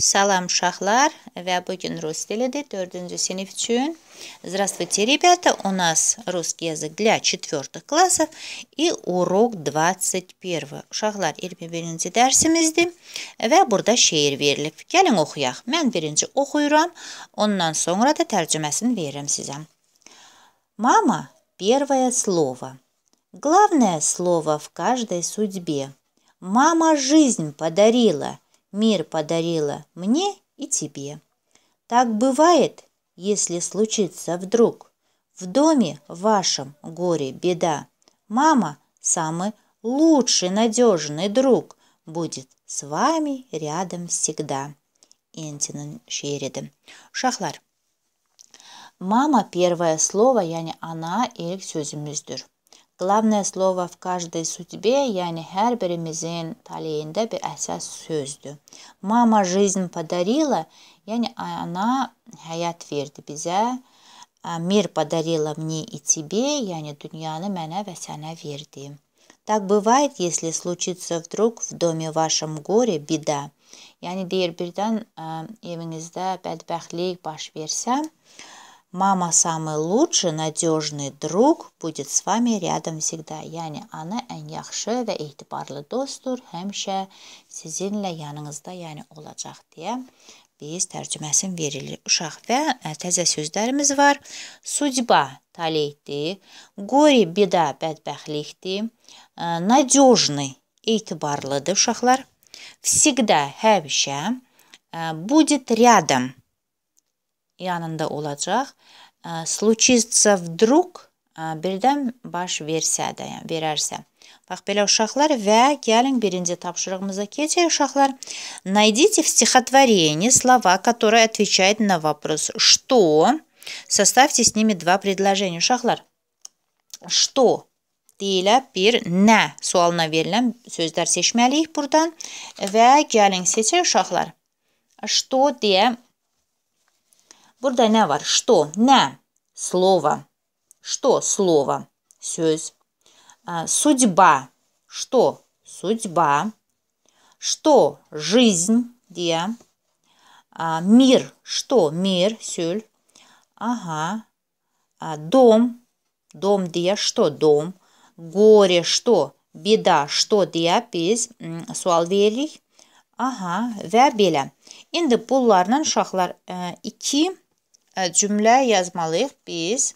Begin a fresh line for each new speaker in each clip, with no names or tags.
Salam uşaqlar və bu gün rus dilidir 4-cü sinif üçün. Здравствуйте, ребята! У нас русский язык для 4 классов и урок 21. Uşaqlar 21-ci dərsimizdir və burada şeir verilib. Gəlin oxuyaq. Mən birinci oxuyuram, ondan sonra da tərcüməsini verirəm sizə. Мама первое слово. Главное слово в каждой судьбе. Мама жизнь подарила – мир подарила мне и тебе. Так бывает, если случится вдруг в доме вашем горе беда. Мама самый лучший надежный друг будет с вами рядом всегда. Энтинен Шеридан. Шахлар. Мама первое слово я не она элек сөзіміздір. Qlavnə slova в каждой судьбе, yəni hər birimizin taleyində bir əsas sözdür. Mama жизнь подарила, yəni ana həyat verdi bizə. Мир подарила мне и тебе, yəni dünyanı mənə və sənə verdi. Так бывает, если случится вдруг в доме вашем горе, беда. Yəni deyir birdən ə, evinizdə bədbəxtlik baş versə, ə, Мама самый лучший, надежный друг будет с вами рядом всегда. Yəni ana ən yaxşı və etibarlı dostdur, həmişə sizinlə yanınızda, yəni olacaq deyə biz tərcüməsini veririk. Uşaq və təzə sözlərimiz var. Судьба taleydir. Qori bida bədbəxtlikdir. Надежный etibarlıdır uşaqlar. Всегда həmişə э, будет рядом yanında olacaq. Случится вдруг birdən baş versə də, yəni verərsə. Bax belə uşaqlar və gəlin birinci tapşırığımıza keçək uşaqlar. Найдите в стихотворении слова, которые отвечают на вопрос что. Составьте с ними два предложения uşaqlar. Что deyilə bir nə sualına verilən sözlər seçməliyik burdan və gəlin seçək uşaqlar. Что deyə Burada ne var? Что? Ne? Слово. Что? Слово. Söz. А, судьба. Что? Судьба. Что? Жизнь. Diye. А, мир. Что? Мир. Сюль. Ага. А, дом. Дом diye. Что? Дом. Горе. Что? Беда. Что diye biz sual veririk. Aha və belə. İndi 2 cümlə yazmalıyıq biz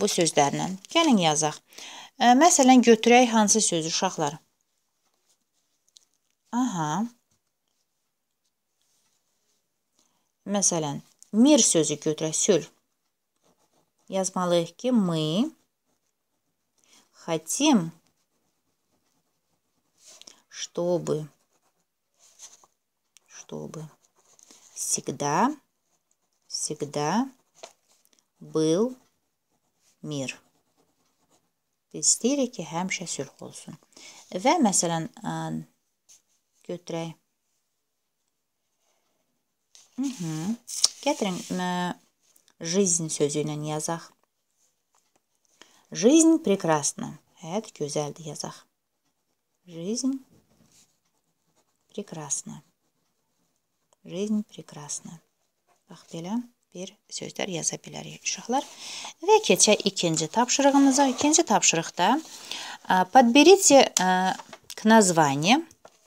bu sözlərlə. Gəlin yazaq. Məsələn, götürək hansı söz uşaqlar? Aha. Məsələn, mir sözü götürək, sülh. Yazmalıyıq ki, мы хотим, чтобы, чтобы всегда всегда был мир. Истерики həmişə sülh olsun. Və məsələn götürək. Mhm. Gətirin жизнь sözü ilə yazaq. Жизнь прекрасна. Həyat gözəldir yazaq. Жизнь прекрасна. Жизнь прекрасна. Bax, belə bir sözlər yaza bilərik uşaqlar. Və keçək ikinci tapşırığımıza. İkinci tapşırıqda подберите к названиям.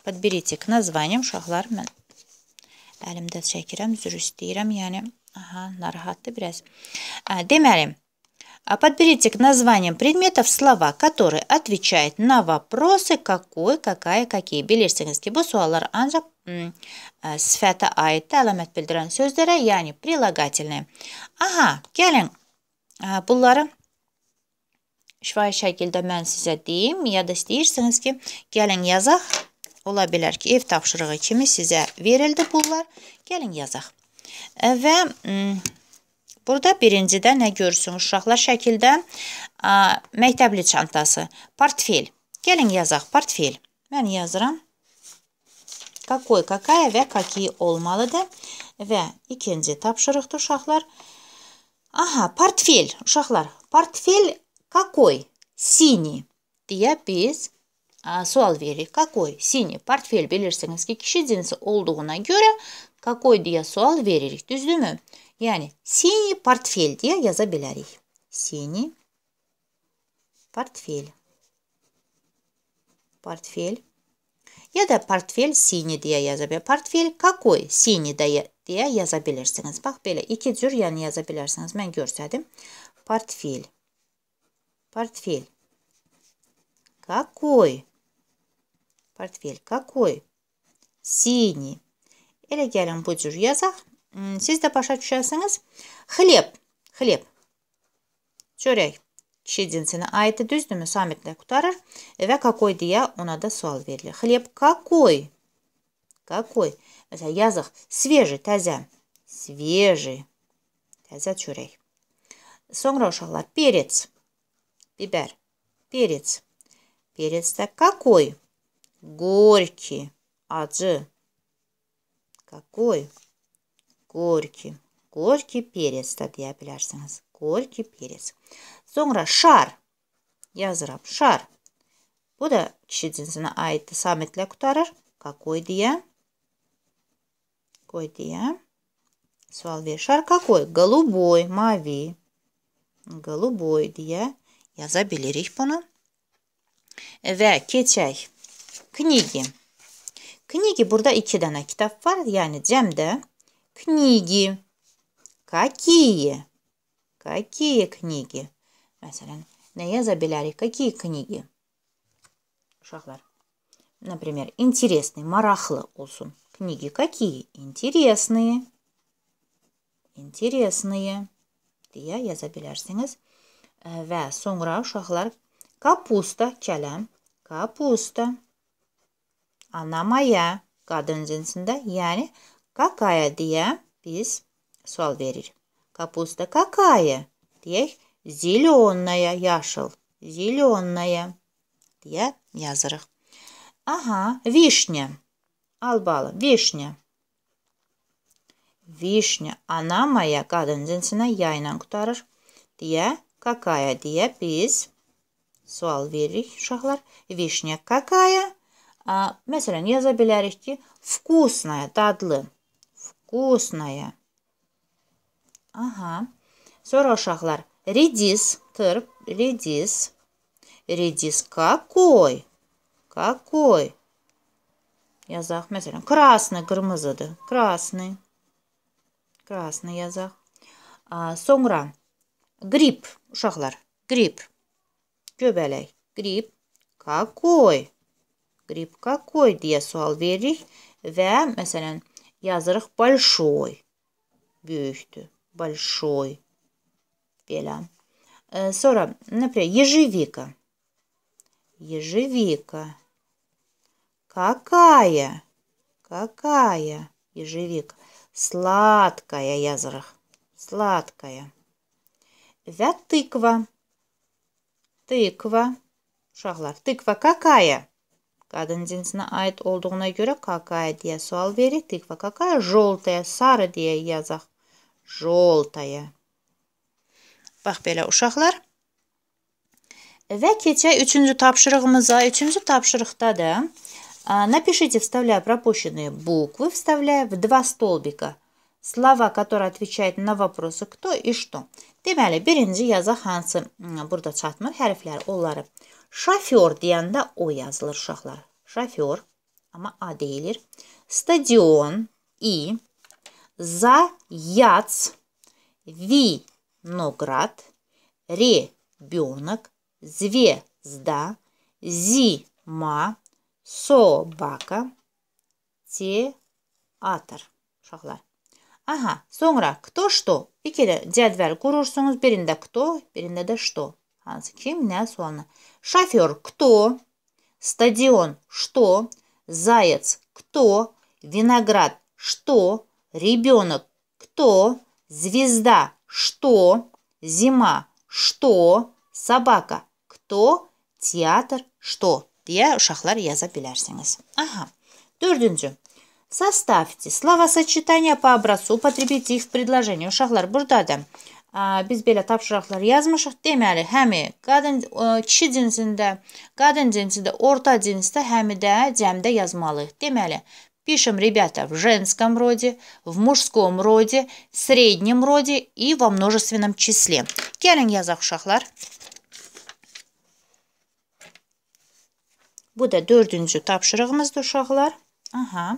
Подберите к названиям uşaqlar. Mən əlimdə çəkirəm, üzr istəyirəm. Yəni, aha, narahatdır biraz. Deməli, Подберите к названиям предметов слова, которые отвечают на вопросы какой, какая, какие. Bilirsiniz ki, bu suallar ancaq sifətə aiddə əlamət bildirən sözlərə, yəni priloqatilni. Aha, gəlin bunları şifahi şəkildə mən sizə deyim ya da istəyirsiniz ki, gəlin yazaq. Ola bilər ki, ev tapşırığı kimi sizə verildi bunlar. Gəlin yazaq. Və burada birincidə nə görürsün uşaqlar şəkildə? Məktəbli çantası, portfel. Gəlin yazaq, portfel. Mən yazıram. Kakoy, kakaya və kaki olmalıdır. Və ikinci tapşırıqdır uşaqlar. Aha, portfel. Uşaqlar, portfel kakoy? Sini deyə biz ə, sual veririk. Kakoy? Sini. Portfel bilirsiniz ki, kişi cinsi olduğuna görə kakoy deyə sual veririk. Düzdürmü? Yəni, sini portfel deyə yaza bilərik. Sini portfel. Portfel. ya da portfel siyni diye yazabilir. Portfel kakoy siyni diye, diye yazabilirsiniz. Bax belə iki cür yəni yaza bilərsiniz. Mən görsədim. Portfel. Portfel. Kakoy. Portfel kakoy. Siyni. Elə gəlin bu cür yazaq. Siz də başa düşərsiniz. Xleb. Xleb. Çörək kishi jinsini aytdi düzdürmü samitlar ko'tarir va какой deya unada savol beriladi хлеб какой какой masalan yoziq свежий taza свежий taza cho'rak so'ngra uşaqlar перец biber перец перецda какой горький acı какой горький ko'rki peres deb deya bilarsiz ko'rki peres so'ngra shar yozirib shar bu da kishi jinsini aidni samitlar ko'tarir какой deya какой deya savol berishar какой голубой maviy голубой deya yoza bilarik buni va kechak knigi knigi burada iki dana kitap var yani cemde knigi Какие? Какие книги? Məsələn, nə yaza bilərik? Какие книги? Uşaqlar. Например, интересный, maraqlı olsun. Книги какие? Интересные. Интересные. deyə yaza bilərsiniz. Və sonra uşaqlar kapusta kələm, kapusta. Anamaya qadın cinsində, yəni kakaya deyə biz Суалверич. Капуста какая? Тьех зеленая, Яшел. Зеленая. Тья Язарах. Ага, вишня. Албала, вишня. Вишня, она моя, кадензенсина яйнан кутарыр. Тья какая? Тья без. Суалверич шахлар. Вишня какая? А, mesela yaza bilərik вкусная, тадлы, Вкусная. Aha. Sonra uşaqlar, redis, tırp, redis. Redis kakoy? Kakoy? Yazaq, məsələn, krasnı, qırmızıdır. Krasnı. Krasnı yazaq. Sonra grip, uşaqlar, grip. Göbələk, grip. Kakoy? Grip kakoy deyə sual veririk və məsələn yazırıq большой. Böyükdür. большой. Пеля. Э, Сора, например, ежевика. Ежевика. Какая? Какая ежевика? Сладкая, язрах. Сладкая. вятыква, тыква. Тыква. тыква какая? Qadın cinsinə aid olduğuna какая deyə sual Тыква какая? Желтая, sarı deyə yazaq. желтое. Bax belə uşaqlar. Və keçək üçüncü tapşırığımıza. Üçüncü tapşırıqda da напишите, вставляя пропущенные буквы, вставляя в два столбика слова, которые отвечают на вопросы кто и что. Deməli, birinci yazaq hansı burada çatmır hərfləri onları. Şoför deyəndə o yazılır uşaqlar. Şoför amma A deyilir. Stadion, i, заяц, виноград, ребенок, звезда, зима, собака, театр. Uşaqlar. ага sonra кто что? İki də cədvəl qurursunuz. Birində кто, birində də что. Hansı kim, nə sualına. Şoför кто? Стадион что? Заяц кто? Виноград что? Ребенок кто? Звезда что? Зима что? Собака кто? Театр что? deyə uşaqlar yaza bilərsiniz. Aha. 4-cü. Составьте словосочетание по образцу, употребите их в предложении. Uşaqlar burdadır. Biz belə tapşırıqlar yazmışıq. Deməli, həmi qadın kişi cinsində, qadın cinsində, orta cinsdə, həmi də cəmdə yazmalıyıq. Deməli, Пишем, ребята, в женском роде, в мужском роде, в среднем роде и во множественном числе. Gəlin yazaq uşaqlar. Bu da dördüncü tapşırığımızdır uşaqlar. Aha.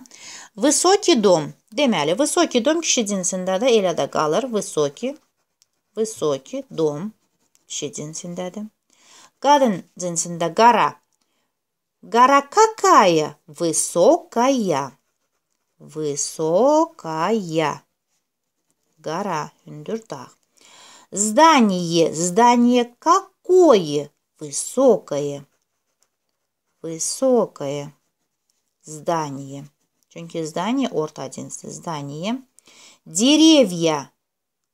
Visoki dom. Deməli, visoki dom kişi cinsində də elə də qalır. Visoki. Visoki dom kişi cinsindədir. Qadın cinsində qara Гора какая? Высокая. Высокая. Гора. Үндірдах. Здание. Здание какое? Высокое. Высокое. Здание. Чунки здание, орт 11. Здание. Деревья.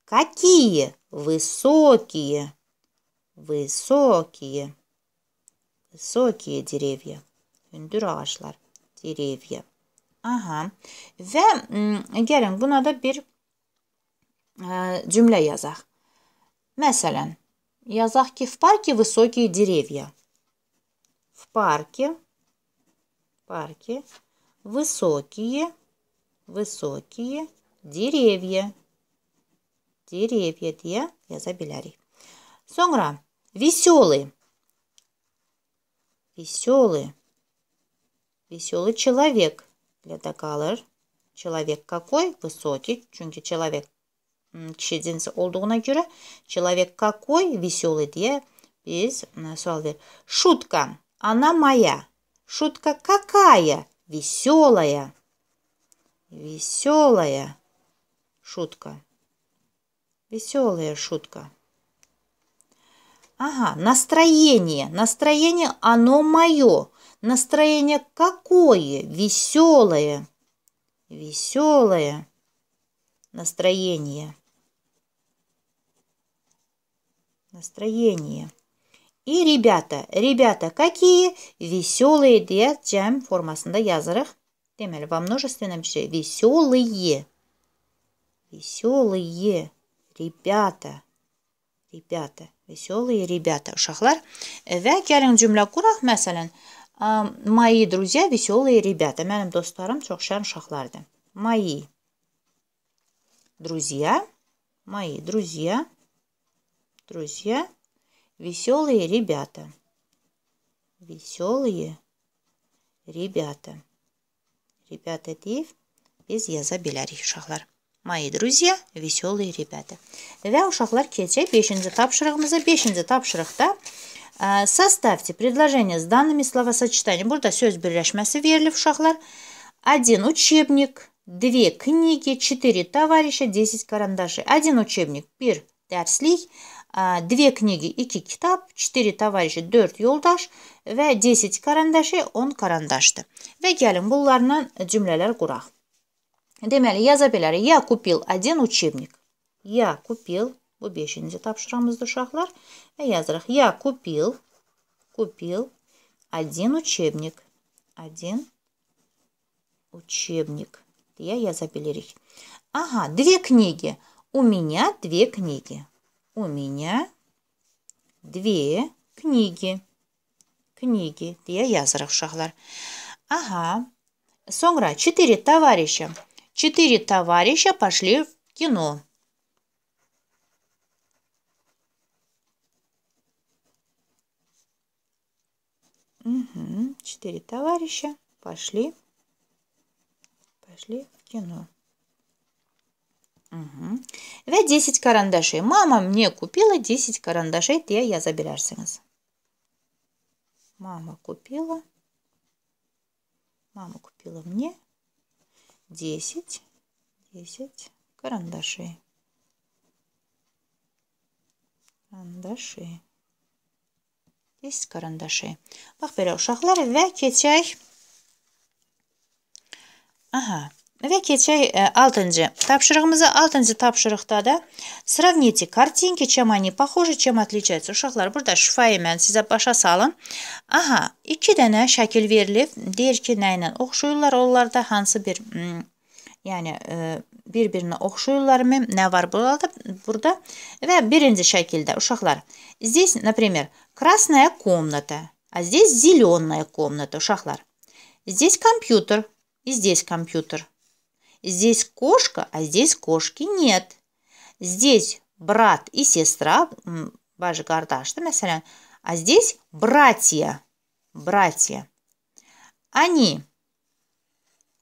Какие? Высокие. Высокие. Высокие деревья. Hündür ağaçlar. Деревья. Aha. Və gəlin buna da bir ə, cümlə yazaq. Məsələn, yazaq ki, в парке высокие деревья. В парке парке высокие высокие деревья. Деревья deyə yaza bilərik. Sonra веселый Веселый. Веселый человек. Летакалыр. Человек какой? Высокий. Чунки человек чеденсі olduğuna görə человек какой веселый diye biz sual ver. Шутка. Она моя. Шутка какая? Веселая. Веселая шутка. Веселая шутка. Ага, настроение. Настроение, оно мое. Настроение какое? Веселое. Веселое настроение. Настроение. И ребята, ребята, какие веселые diye форма formasında yazarak demeli во множественном числе веселые. Веселые ребята. Ребята. Веселые ребята, uşaqlar. Və gəlin cümlə quraq. Məsələn, мои друзья веселые ребята. Mənim dostlarım çox şən uşaqlardır. Мои друзья, мои друзья, друзья, веселые ребята. Веселые ребята. Ребята deyib biz yaza bilərik uşaqlar. Мои друзья – веселые ребята. Və uşaqlar keçək 5-ci tapşırığımıza. 5-ci tapşırıqda ə, составьте предложение с данными словосочетаниями. Burada söz birləşməsi verilib uşaqlar. Один учебник, две книги, четыре товарища, десять карандашей. Один учебник – bir dərslik, ə, две книги – iki kitab, четыре товарища – dörd yoldaş və 10 karandaşı 10 karandaşdır. Və gəlin bunlarla cümlələr quraq. Deməli, я bilərik. Я купил один учебник. Я купил. Bu 5-ci tapşıramızdır uşaqlar. Və yazırıq. Я купил. Купил один учебник. Один учебник. Я, я bilirik. Ага, две книги. У меня две книги. У меня две книги. Книги. Я yazırıq шахлар. Ага, сонгра, четыре товарища. Четыре товарища пошли в кино. Угу. Четыре товарища пошли, пошли в кино. Угу. Ve 10 карандашей. Мама мне купила 10 карандашей, Ты я забирарсыңыз. Мама купила. Мама купила мне 10, 10 карандашей. Карандашей. 10 карандашей. Bax belə uşaqlar və keçək. Aha. Və keçək 6-cı e, tapşırığımıza. 6-cı tapşırıqda da сравните картинки, чем они похожи, чем отличаются. Uşaqlar, burada şifayı mən sizə başa salım. Aha, 2 dənə şəkil verilib. Deyir ki, nə ilə oxşuyurlar? Onlarda hansı bir mm, yəni e, bir-birinə oxşuyurlarmı? Nə var burada? Burada və birinci şəkildə uşaqlar. Здесь, например, красная комната, а здесь зеленая комната, uşaqlar. Здесь компьютер, и здесь компьютер. Здесь кошка, а здесь кошки нет. Здесь брат и сестра, бажы что мәселен, а здесь братья, братья. Они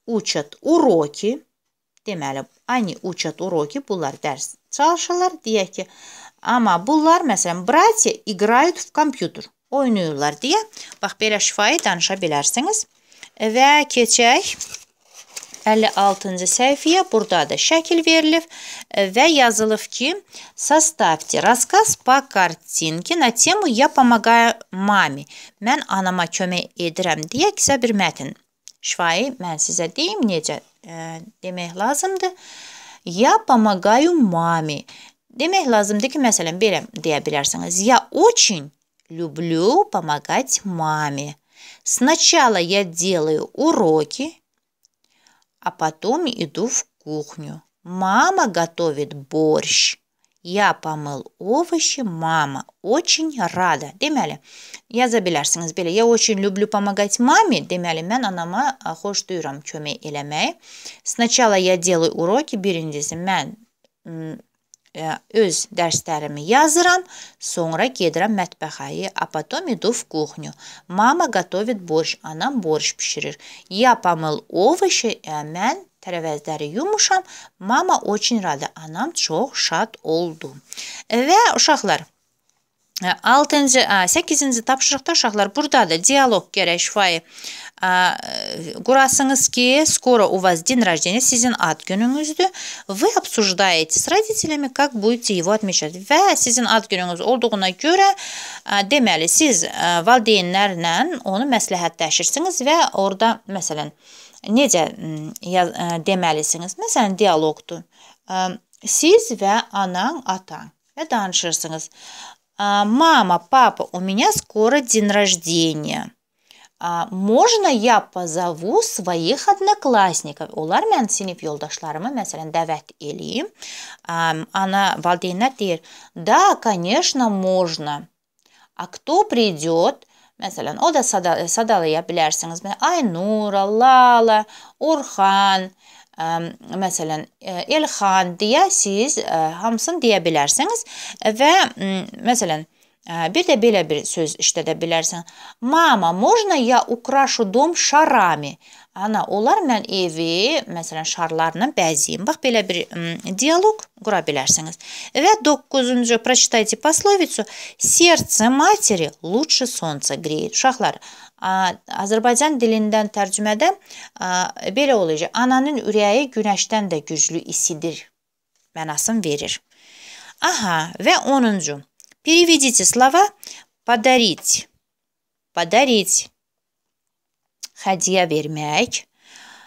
учат уроки, Deməli, они учат уроки, bunlar dərs çalışırlar, deyək ki, amma bunlar, братья играют в компьютер, oynayırlar deyə, bax, belə şifahi danışa bilərsiniz və keçək 56-cı səhifəyə burada da şəkil verilib və yazılıb ki, составьте рассказ по картинке на тему я помогаю маме. Mən anama kömək edirəm deyə qısa bir mətn. Şifahi mən sizə deyim necə ə, demək lazımdır. Я помогаю маме. Demək lazımdır ki, məsələn belə deyə bilərsiniz. Я очень люблю помогать маме. Сначала я делаю уроки, а потом иду в кухню. Мама готовит борщ. Я помыл овощи, мама очень рада. Демяли? я забеләрсеңез беле. Я очень люблю помогать маме. Демәле, мен анама хош дуйрам чөме эләмәй. Сначала я делаю уроки, берендезем мен öz dərslərimi yazıram, sonra gedirəm mətbəxəyə. A потом иду в кухню. Mama готовит борщ, anam borş bişirir. Я помыл овощи, mən tərəvəzləri yumuşam. Mama очень рада, anam çox şad oldu. Və uşaqlar, 6-cı, 8-ci tapşırıqda uşaqlar burdadır. Dialoq gərək şifayi qurasınız ki, skoro u вас день рождения, sizin ad gününüzdür. Вы обсуждаете с родителями, как будете его отмечать. Və sizin ad gününüz olduğuna görə, deməli, siz valideynlərlə onu məsləhətləşirsiniz və orada, məsələn, necə deməlisiniz? Məsələn, dialoqdur. Siz və anan, atan və danışırsınız. мама, папа, у меня скоро день рождения. можно я позову своих одноклассников? Ular men sinf yo'ldoshlarimni masalan da'vat eling. Она valideynlar deyir, "Да, конечно, можно". А кто придет? Masalan, oda sadalaya bilersiniz. Aynura, Lala, Orhan, Ehm, məsələn, e, Elxan deyə siz e, hamısını deyə bilərsiniz və məsələn, Bir də belə bir söz işlədə bilərsən. Mama, можно я украшу дом шарами? Ana, olar mən evi, məsələn, şarlarla bəzəyim. Bax belə bir dialoq qura bilərsiniz. Və 9-cu прочитайте пословицу: Сердце матери лучше солнца греет. Uşaqlar, Azərbaycan dilindən tərcümədə belə olacaq. Ananın ürəyi günəşdən də güclü isidir mənasını verir. Aha, və 10-cu Переведите слова подарить. Подарить. Hediye vermek.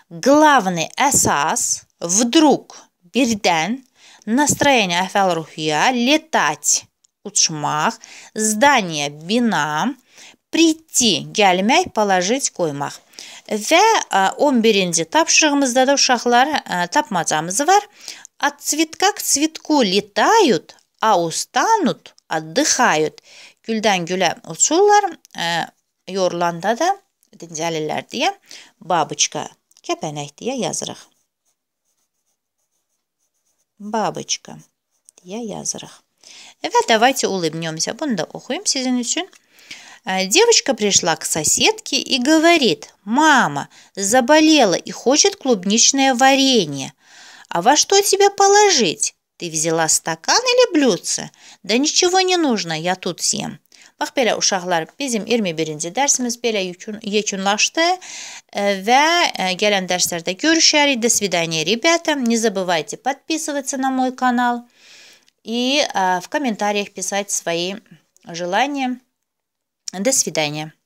Главный əsas вдруг, birdən, настроение, ахвал летать, учмах, здание, бина, прийти, gəlmək, положить, коймах, Və он ci tapşırığımızda da uşaqlar tapmacamız var. От цветка к цветку летают, а устанут отдыхают. Gülden güle uçurlar. E, yorulanda da dincəlirlər deyə babıçka, kəpənək deyə yazırıq. Babıçka deyə yazırıq. Evet, давайте улыбнемся. Bunu da oxuyum sizin üçün. Девочка пришла к соседке и говорит, «Мама, заболела и хочет клубничное варенье. А во что тебе положить?» Ты взяла стакан или блюдце? Да ничего не нужно, я тут съем. Bax ушаглар uşaqlar, bizim 21-ci dərsimiz belə yekunlaşdı və gələn dərslərdə görüşərik. До свидания, ребята. Не забывайте подписываться на мой канал и э, в комментариях писать свои желания. До свидания.